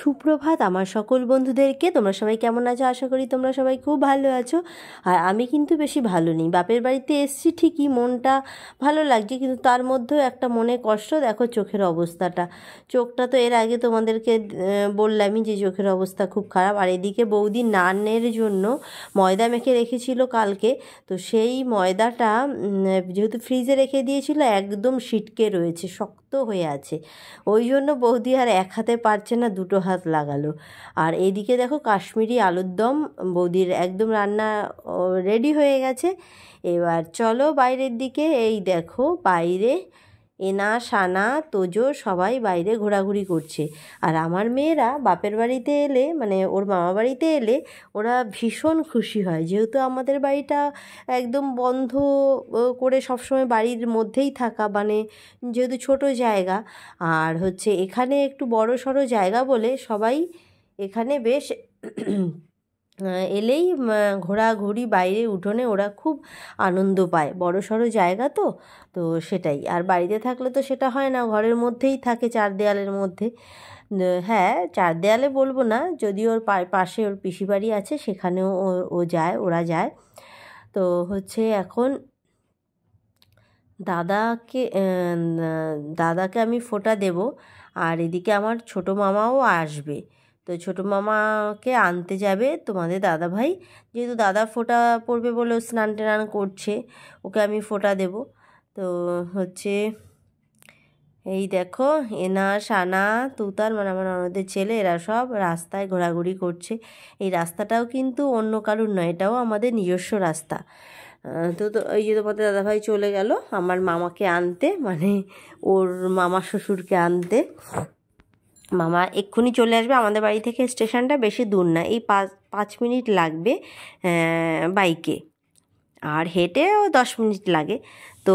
সুপ্রভাত আমার সকল বন্ধুদেরকে তোমরা সবাই কেমন আছো আশা করি তোমরা সবাই খুব ভালো আছো আর আমি কিন্তু বেশি ভালো নেই বাপের বাড়িতে এসছি ঠিকই মনটা ভালো লাগছে কিন্তু তার মধ্যেও একটা মনে কষ্ট দেখো চোখের অবস্থাটা চোখটা তো এর আগে তোমাদেরকে বললামই যে চোখের অবস্থা খুব খারাপ আর এদিকে বৌদি নানের জন্য ময়দা মেখে রেখেছিল কালকে তো সেই ময়দাটা যেহেতু ফ্রিজে রেখে দিয়েছিল একদম সিটকে রয়েছে শক্ত হয়ে আছে ওই জন্য বৌদি আর এক হাতে পারছে না দুটো দুটো হাত লাগালো আর এদিকে দেখো কাশ্মীরি আলুর দম বৌদির একদম রান্না রেডি হয়ে গেছে এবার চলো বাইরের দিকে এই দেখো বাইরে এনা সানা তোজো সবাই বাইরে ঘোরাঘুরি করছে আর আমার মেয়েরা বাপের বাড়িতে এলে মানে ওর মামা বাড়িতে এলে ওরা ভীষণ খুশি হয় যেহেতু আমাদের বাড়িটা একদম বন্ধ করে সবসময় বাড়ির মধ্যেই থাকা মানে যেহেতু ছোট জায়গা আর হচ্ছে এখানে একটু বড় সড়ো জায়গা বলে সবাই এখানে বেশ এলেই ঘোরাঘুরি বাইরে উঠোনে ওরা খুব আনন্দ পায় বড় সড়ো জায়গা তো তো সেটাই আর বাড়িতে থাকলে তো সেটা হয় না ঘরের মধ্যেই থাকে চার দেয়ালের মধ্যে হ্যাঁ চার দেয়ালে বলবো না যদি ওর পাশে ওর পিসি বাড়ি আছে সেখানেও ও যায় ওরা যায় তো হচ্ছে এখন দাদাকে দাদাকে আমি ফোটা দেব আর এদিকে আমার ছোট মামাও আসবে তো ছোটো মামাকে আনতে যাবে তোমাদের দাদা ভাই যেহেতু দাদা ফোঁটা পড়বে বলে স্নান টান করছে ওকে আমি ফোঁটা দেব তো হচ্ছে এই দেখো এনা সানা তুতার মানে আমার অন্যদের ছেলে এরা সব রাস্তায় ঘোরাঘুরি করছে এই রাস্তাটাও কিন্তু অন্য কারুর নয় এটাও আমাদের নিজস্ব রাস্তা তো তো এই যে তোমাদের দাদাভাই চলে গেল আমার মামাকে আনতে মানে ওর মামা শ্বশুরকে আনতে মামা এক্ষুনি চলে আসবে আমাদের বাড়ি থেকে স্টেশনটা বেশি দূর না এই পাঁচ পাঁচ মিনিট লাগবে বাইকে আর হেঁটে ও দশ মিনিট লাগে তো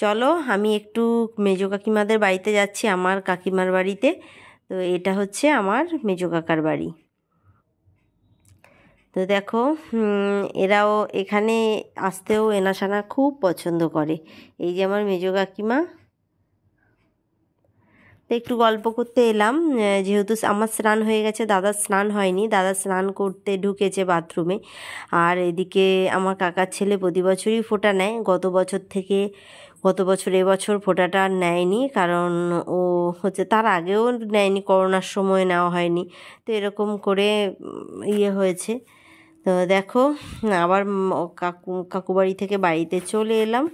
চলো আমি একটু মেজো কাকিমাদের বাড়িতে যাচ্ছি আমার কাকিমার বাড়িতে তো এটা হচ্ছে আমার মেজো কাকার বাড়ি তো দেখো এরাও এখানে আসতেও এনাসানা খুব পছন্দ করে এই যে আমার মেজো কাকিমা তো একটু গল্প করতে এলাম যেহেতু আমার স্নান হয়ে গেছে দাদার স্নান হয়নি দাদা স্নান করতে ঢুকেছে বাথরুমে আর এদিকে আমার কাকার ছেলে প্রতি বছরই ফোটা নেয় গত বছর থেকে গত বছর এবছর ফোটাটা আর নেয়নি কারণ ও হচ্ছে তার আগেও নেয়নি করোনার সময় নেওয়া হয়নি তো এরকম করে ইয়ে হয়েছে তো দেখো আবার কাকু কাকুবাড়ি থেকে বাড়িতে চলে এলাম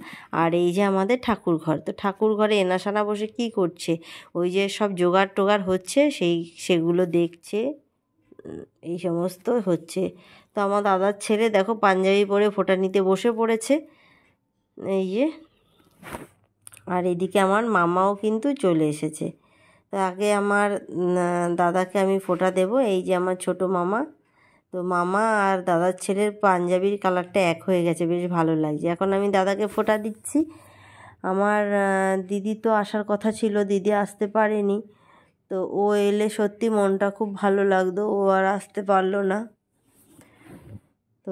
আর এই যে আমাদের ঠাকুর ঘর তো ঠাকুর ঘরে এনাসানা বসে কি করছে ওই যে সব জোগাড় টোগাড় হচ্ছে সেই সেগুলো দেখছে এই সমস্ত হচ্ছে তো আমার দাদার ছেলে দেখো পাঞ্জাবি পরে ফোটা নিতে বসে পড়েছে এই যে আর এদিকে আমার মামাও কিন্তু চলে এসেছে তো আগে আমার দাদাকে আমি ফোটা দেব এই যে আমার ছোট মামা তো মামা আর দাদার ছেলের পাঞ্জাবির কালারটা এক হয়ে গেছে বেশ ভালো লাগছে এখন আমি দাদাকে ফোটা দিচ্ছি আমার দিদি তো আসার কথা ছিল দিদি আসতে পারেনি তো ও এলে সত্যি মনটা খুব ভালো লাগতো ও আর আসতে পারলো না তো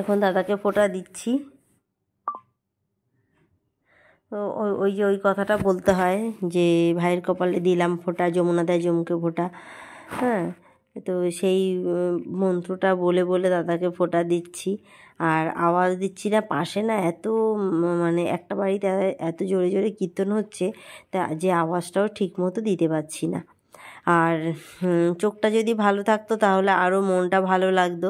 এখন দাদাকে ফোটা দিচ্ছি তো ওই যে ওই কথাটা বলতে হয় যে ভাইয়ের কপালে দিলাম ফোটা যমুনা দেয় জমকে ফোটা হ্যাঁ তো সেই মন্ত্রটা বলে বলে দাদাকে ফোটা দিচ্ছি আর আওয়াজ দিচ্ছি না পাশে না এত মানে একটা বাড়িতে এত জোরে জোরে কীর্তন হচ্ছে তা যে আওয়াজটাও ঠিক মতো দিতে পারছি না আর চোখটা যদি ভালো থাকতো তাহলে আরও মনটা ভালো লাগতো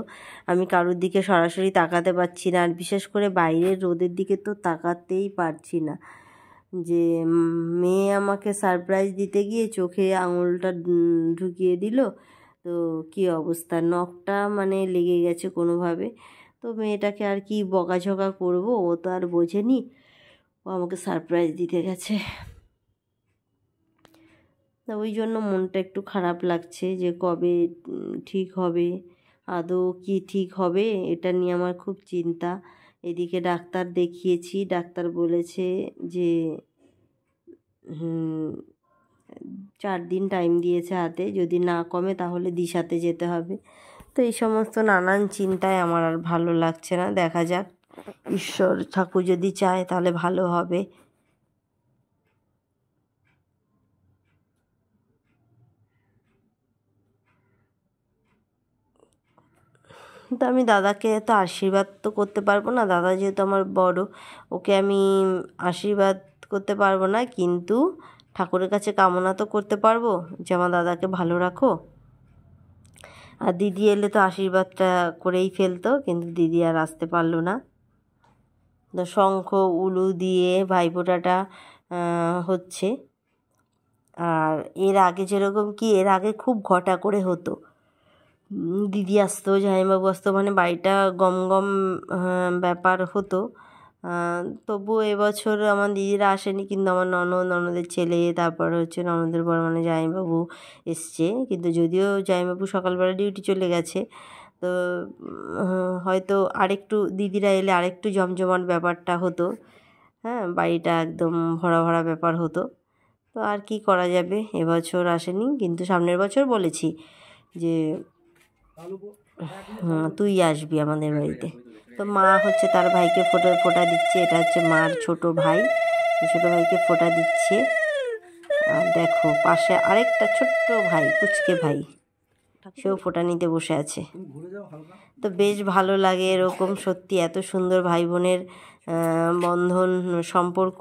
আমি কারোর দিকে সরাসরি তাকাতে পারছি না আর বিশেষ করে বাইরের রোদের দিকে তো তাকাতেই পারছি না যে মেয়ে আমাকে সারপ্রাইজ দিতে গিয়ে চোখে আঙুলটা ঢুকিয়ে দিল তো কি অবস্থা নখটা মানে লেগে গেছে কোনোভাবে তো মেয়েটাকে আর কি বকাঝকা করব ও তো আর বোঝেনি ও আমাকে সারপ্রাইজ দিতে গেছে তা ওই জন্য মনটা একটু খারাপ লাগছে যে কবে ঠিক হবে আদৌ কি ঠিক হবে এটা নিয়ে আমার খুব চিন্তা এদিকে ডাক্তার দেখিয়েছি ডাক্তার বলেছে যে চার দিন টাইম দিয়েছে হাতে যদি না কমে তাহলে দিশাতে যেতে হবে তো এই সমস্ত নানান চিন্তায় আমার আর ভালো লাগছে না দেখা যাক ঈশ্বর ঠাকুর যদি চায় তাহলে ভালো হবে তো আমি দাদাকে তো আশীর্বাদ তো করতে পারবো না দাদা যেহেতু আমার বড় ওকে আমি আশীর্বাদ করতে পারবো না কিন্তু ঠাকুরের কাছে কামনা তো করতে পারবো যে আমার দাদাকে ভালো রাখো আর দিদি এলে তো আশীর্বাদটা করেই ফেলতো কিন্তু দিদি আর আসতে পারলো না তো শঙ্খ উলু দিয়ে ভাইফোঁটাটা হচ্ছে আর এর আগে যেরকম কি এর আগে খুব ঘটা করে হতো দিদি আসতো জামাইবাবু আসতো মানে বাড়িটা গম গম ব্যাপার হতো তবুও এবছর আমার দিদিরা আসেনি কিন্তু আমার ননদ ননদের ছেলে তারপর হচ্ছে ননদের বড় মানে জামাইবাবু এসছে কিন্তু যদিও জামাইবাবু সকালবেলা ডিউটি চলে গেছে তো হয়তো আরেকটু দিদিরা এলে আরেকটু জমজমাট ব্যাপারটা হতো হ্যাঁ বাড়িটা একদম ভরা ভরা ব্যাপার হতো তো আর কি করা যাবে এবছর আসেনি কিন্তু সামনের বছর বলেছি যে তুই আসবি আমাদের বাড়িতে তো মা হচ্ছে তার ভাইকে ফোটা ফোটা দিচ্ছে এটা হচ্ছে মার ছোট ভাই ছোট ভাইকে ফোটা দিচ্ছে আর দেখো পাশে আরেকটা ছোট্ট ভাই কুচকে ভাই সেও ফোটা নিতে বসে আছে তো বেশ ভালো লাগে এরকম সত্যি এত সুন্দর ভাই বোনের বন্ধন সম্পর্ক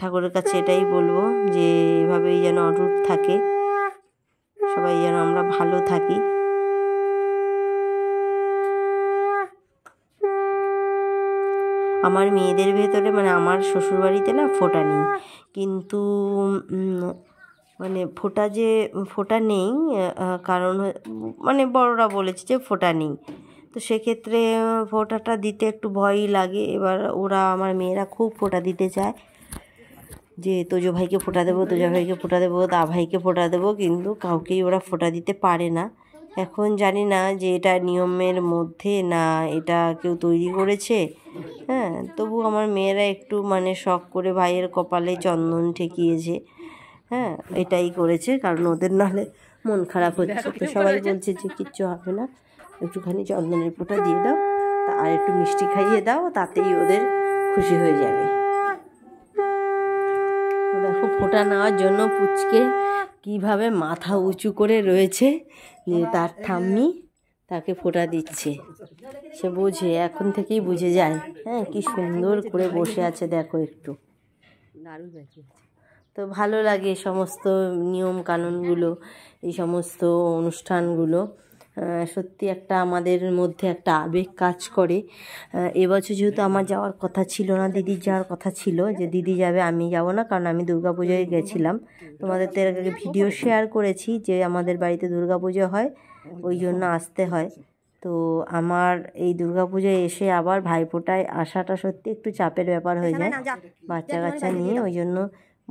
ঠাকুরের কাছে এটাই বলবো যে এভাবেই যেন অটুট থাকে সবাই যেন আমরা ভালো থাকি আমার মেয়েদের ভেতরে মানে আমার শ্বশুরবাড়িতে না ফোটা নেই কিন্তু মানে ফোটা যে ফোটা নেই কারণ মানে বড়রা বলেছে যে ফোটা নেই তো সেক্ষেত্রে ফোটাটা দিতে একটু ভয়ই লাগে এবার ওরা আমার মেয়েরা খুব ফোটা দিতে চায় যে তোজো ভাইকে ফোটা দেবো তোজো ভাইকে ফোটা দেবো দা ভাইকে ফোটা দেবো কিন্তু কাউকেই ওরা ফোটা দিতে পারে না এখন জানি না যে এটা নিয়মের মধ্যে না এটা কেউ তৈরি করেছে হ্যাঁ তবু আমার মেয়েরা একটু মানে শখ করে ভাইয়ের কপালে চন্দন ঠেকিয়েছে হ্যাঁ এটাই করেছে কারণ ওদের নাহলে মন খারাপ হচ্ছে তো সবাই বলছে যে কিচ্ছু হবে না একটুখানি চন্দনের পোটা দিয়ে দাও আর একটু মিষ্টি খাইয়ে দাও তাতেই ওদের খুশি হয়ে যাবে ফোটা নেওয়ার জন্য পুচকে কিভাবে মাথা উঁচু করে রয়েছে যে তার ঠাম্মি তাকে ফোটা দিচ্ছে সে বুঝে এখন থেকেই বুঝে যায় হ্যাঁ কি সুন্দর করে বসে আছে দেখো একটু তো ভালো লাগে সমস্ত নিয়ম কানুনগুলো এই সমস্ত অনুষ্ঠানগুলো সত্যি একটা আমাদের মধ্যে একটা আবেগ কাজ করে এবছর যেহেতু আমার যাওয়ার কথা ছিল না দিদি যাওয়ার কথা ছিল যে দিদি যাবে আমি যাব না কারণ আমি পুজোয় গেছিলাম তোমাদের তো আগে ভিডিও শেয়ার করেছি যে আমাদের বাড়িতে দুর্গাপুজো হয় ওই জন্য আসতে হয় তো আমার এই দুর্গাপুজোয় এসে আবার ভাইফোঁটায় আসাটা সত্যি একটু চাপের ব্যাপার হয়ে যায় বাচ্চা কাচ্চা নিয়ে ওই জন্য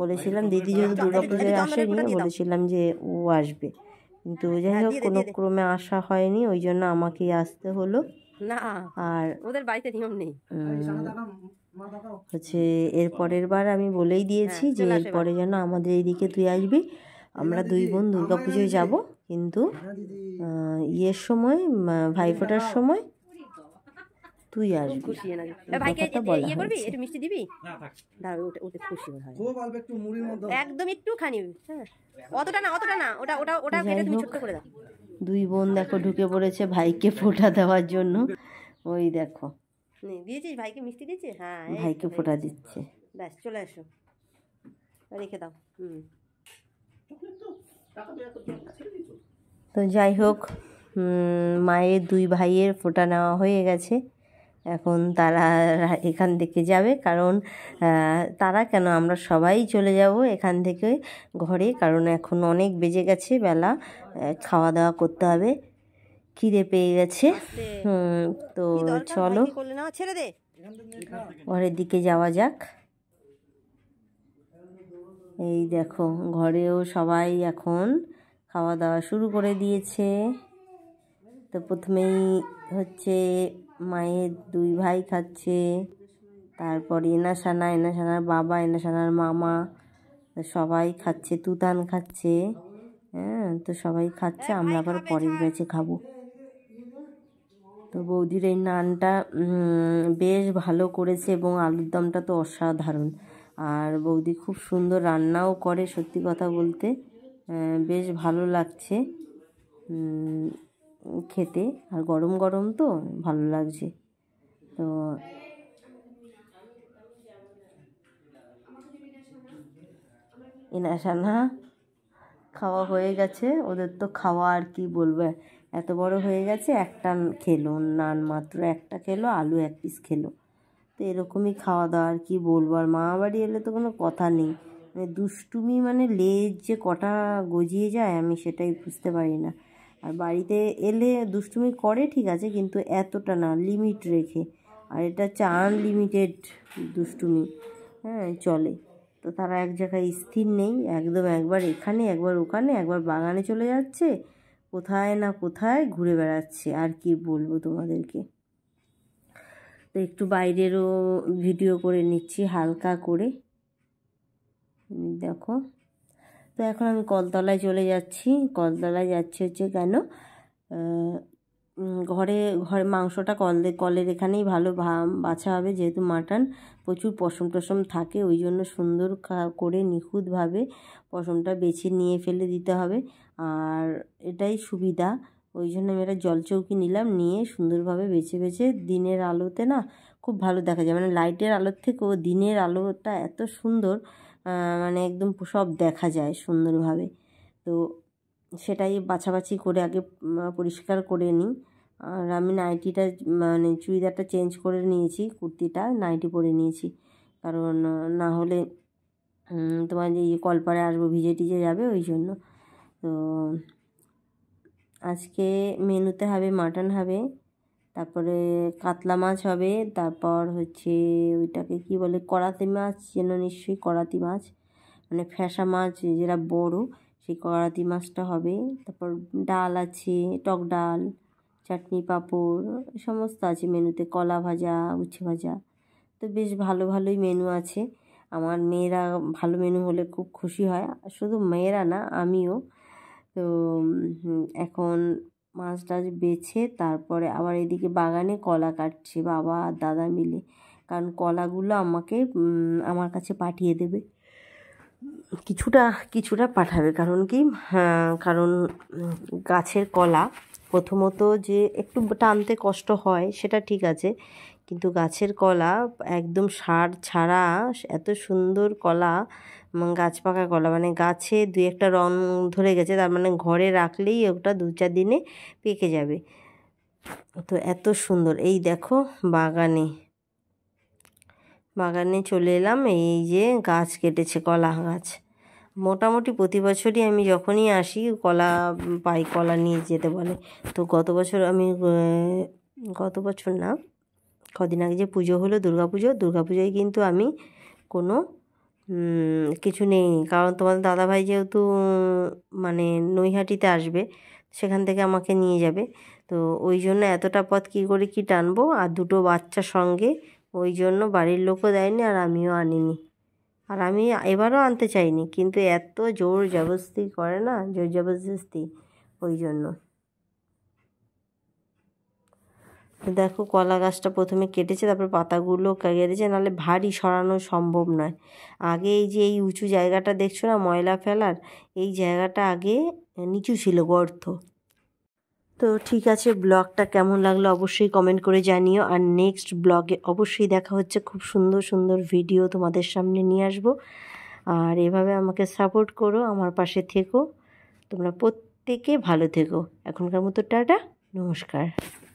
বলেছিলাম দিদি যদি দুর্গাপুজোয় আসেনি বলেছিলাম যে ও আসবে কিন্তু হ্যাঁ, যাই হ্যাঁ, হোক কোনো ক্রমে আসা হয়নি ওই জন্য আমাকেই আসতে হলো না আর ওদের বাড়িতে নিয়ম নেই হচ্ছে এর বার আমি বলেই দিয়েছি হ্যাঁ, যে এরপরে যেন আমাদের এইদিকে তুই আসবি আমরা দুই বোন দুর্গাপুজোয় যাব কিন্তু ইয়ের সময় ভাইফোঁটার সময় তুই আসবি মিষ্টি দিবি ওটা খুশি একদম একটু খানি হ্যাঁ। অতটা না অতটা না ওটা ওটা ওটা করে দাও দুই বোন দেখো ঢুকে পড়েছে ভাইকে ফোঁটা দেওয়ার জন্য ওই দেখো দিয়েছিস ভাইকে মিষ্টি দিচ্ছে হ্যাঁ ভাইকে ফোঁটা দিচ্ছে ব্যাস চলে এসো রেখে দাও হুম তো যাই হোক মায়ের দুই ভাইয়ের ফোঁটা নেওয়া হয়ে গেছে এখন তারা এখান থেকে যাবে কারণ তারা কেন আমরা সবাই চলে যাব এখান থেকে ঘরে কারণ এখন অনেক বেজে গেছে বেলা খাওয়া দাওয়া করতে হবে খিদে পেয়ে গেছে তো চলো ঘরের দিকে যাওয়া যাক এই দেখো ঘরেও সবাই এখন খাওয়া দাওয়া শুরু করে দিয়েছে তো প্রথমেই হচ্ছে মায়ের দুই ভাই খাচ্ছে তারপর এনাসানা এনাসানার বাবা এনাসানার মামা সবাই খাচ্ছে তুতান খাচ্ছে হ্যাঁ তো সবাই খাচ্ছে আমরা আবার পরের ব্যাচে খাবো তো বৌদির এই নানটা বেশ ভালো করেছে এবং আলুর দমটা তো অসাধারণ আর বৌদি খুব সুন্দর রান্নাও করে সত্যি কথা বলতে হ্যাঁ, বেশ ভালো লাগছে খেতে আর গরম গরম তো ভালো লাগছে তো ইনাশানা খাওয়া হয়ে গেছে ওদের তো খাওয়া আর কি বলবো এত বড় হয়ে গেছে একটা খেলো নান মাত্র একটা খেলো আলু এক পিস খেলো তো এরকমই খাওয়া দাওয়া আর কি বলবো আর মা বাড়ি এলে তো কোনো কথা নেই মানে দুষ্টুমি মানে লেজ যে কটা গজিয়ে যায় আমি সেটাই বুঝতে পারি না আর বাড়িতে এলে দুষ্টুমি করে ঠিক আছে কিন্তু এতটা না লিমিট রেখে আর এটা হচ্ছে আনলিমিটেড দুষ্টুমি হ্যাঁ চলে তো তারা এক জায়গায় স্থির নেই একদম একবার এখানে একবার ওখানে একবার বাগানে চলে যাচ্ছে কোথায় না কোথায় ঘুরে বেড়াচ্ছে আর কি বলবো তোমাদেরকে তো একটু বাইরেরও ভিডিও করে নিচ্ছি হালকা করে দেখো তো এখন আমি কলতলায় চলে যাচ্ছি কলতলায় যাচ্ছি হচ্ছে কেন ঘরে ঘরে মাংসটা কল কলের এখানেই ভালো বাছা হবে যেহেতু মাটন প্রচুর পশম টশম থাকে ওই জন্য সুন্দর করে নিখুঁতভাবে পশমটা বেছে নিয়ে ফেলে দিতে হবে আর এটাই সুবিধা ওই জন্য আমি একটা জলচৌকি নিলাম নিয়ে সুন্দরভাবে বেছে বেছে দিনের আলোতে না খুব ভালো দেখা যায় মানে লাইটের আলোর থেকেও দিনের আলোটা এত সুন্দর মানে একদম সব দেখা যায় সুন্দরভাবে তো সেটাই বাছাবাছি করে আগে পরিষ্কার করে নিই আর আমি নাইটিটা মানে চুড়িদারটা চেঞ্জ করে নিয়েছি কুর্তিটা নাইটি পরে নিয়েছি কারণ না হলে তোমার যে কলপাড়ে আসবো ভিজে টিজে যাবে ওই জন্য তো আজকে মেনুতে হবে মাটন হবে তারপরে কাতলা মাছ হবে তারপর হচ্ছে ওইটাকে কি বলে করাতি মাছ যেন নিশ্চয়ই করাতি মাছ মানে ফ্যাসা মাছ যেটা বড় সেই করাতি মাছটা হবে তারপর ডাল আছে টক ডাল চাটনি পাঁপড় সমস্ত আছে মেনুতে কলা ভাজা উচ্ছে ভাজা তো বেশ ভালো ভালোই মেনু আছে আমার মেয়েরা ভালো মেনু হলে খুব খুশি হয় শুধু মেয়েরা না আমিও তো এখন মাছ টাছ বেছে তারপরে আবার এদিকে বাগানে কলা কাটছে বাবা আর দাদা মিলে কারণ কলাগুলো আমাকে আমার কাছে পাঠিয়ে দেবে কিছুটা কিছুটা পাঠাবে কারণ কি হ্যাঁ, কারণ গাছের কলা প্রথমত যে একটু টানতে কষ্ট হয় সেটা ঠিক আছে কিন্তু গাছের কলা একদম সার ছাড়া এত সুন্দর কলা গাছ পাকা কলা মানে গাছে দু একটা রং ধরে গেছে তার মানে ঘরে রাখলেই ওটা দু চার দিনে পেকে যাবে তো এত সুন্দর এই দেখো বাগানে বাগানে চলে এলাম এই যে গাছ কেটেছে কলা গাছ মোটামুটি প্রতি বছরই আমি যখনই আসি কলা পাই কলা নিয়ে যেতে বলে তো গত বছর আমি গত বছর না কদিন আগে যে পুজো হলো দুর্গাপুজো দুর্গাপুজোয় কিন্তু আমি কোনো কিছু নেই কারণ তোমাদের দাদাভাই যেহেতু মানে নৈহাটিতে আসবে সেখান থেকে আমাকে নিয়ে যাবে তো ওই জন্য এতটা পথ কী করে কি টানবো আর দুটো বাচ্চা সঙ্গে ওই জন্য বাড়ির লোকও দেয়নি আর আমিও আনিনি আর আমি এবারও আনতে চাইনি কিন্তু এত জোর জবরদস্তি করে না জোর জবরদস্তি ওই জন্য দেখো কলা গাছটা প্রথমে কেটেছে তারপর পাতাগুলো কেটেছে নাহলে ভারী সরানো সম্ভব নয় আগে এই যে এই উঁচু জায়গাটা দেখছো না ময়লা ফেলার এই জায়গাটা আগে নিচু ছিল গর্ত তো ঠিক আছে ব্লগটা কেমন লাগলো অবশ্যই কমেন্ট করে জানিও আর নেক্সট ব্লগে অবশ্যই দেখা হচ্ছে খুব সুন্দর সুন্দর ভিডিও তোমাদের সামনে নিয়ে আসবো আর এভাবে আমাকে সাপোর্ট করো আমার পাশে থেকো তোমরা প্রত্যেকে ভালো থেকো এখনকার মতো টাটা নমস্কার